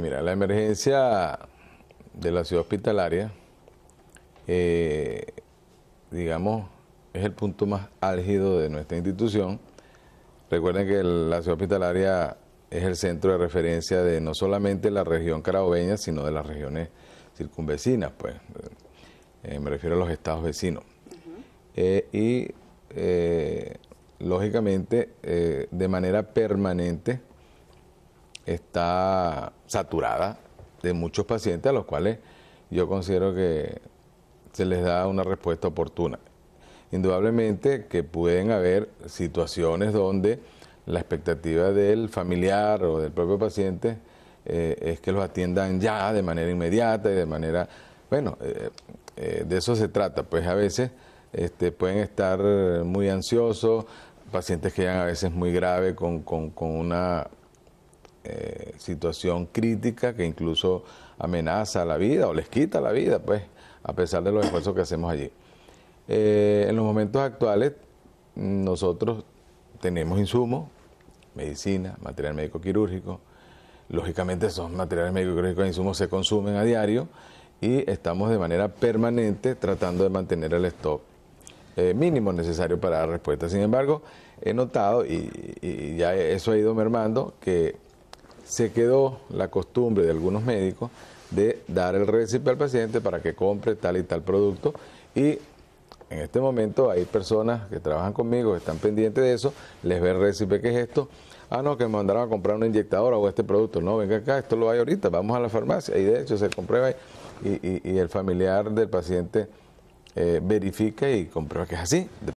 mira, la emergencia de la ciudad hospitalaria, eh, digamos, es el punto más álgido de nuestra institución. Recuerden que la ciudad hospitalaria es el centro de referencia de no solamente la región carabobeña, sino de las regiones circunvecinas, pues. Eh, me refiero a los estados vecinos. Eh, y, lógicamente, de manera permanente, está saturada de muchos pacientes a los cuales yo considero que se les da una respuesta oportuna. Indudablemente que pueden haber situaciones donde la expectativa del familiar o del propio paciente eh, es que los atiendan ya de manera inmediata y de manera, bueno, eh, eh, de eso se trata, pues a veces este, pueden estar muy ansiosos, pacientes que a veces muy grave con una eh, situación crítica que incluso amenaza la vida o les quita la vida, pues, a pesar de los esfuerzos que hacemos allí. Eh, en los momentos actuales, nosotros tenemos insumos, medicina, material médico quirúrgico. Lógicamente, esos materiales médico quirúrgicos e insumos se consumen a diario y estamos de manera permanente tratando de mantener el stop eh, mínimo necesario para dar respuesta. Sin embargo, he notado, y ya eso ha ido mermando, que se quedó la costumbre de algunos médicos de dar el récipe al paciente para que compre tal y tal producto y en este momento hay personas que trabajan conmigo, que están pendientes de eso, les ve el recipe, ¿qué es esto? Ah, no, que me mandaron a comprar una inyectadora o este producto. No, venga acá, esto lo hay ahorita, vamos a la farmacia. Y de hecho se comprueba y, el familiar del paciente eh, verifica y comprueba que es así.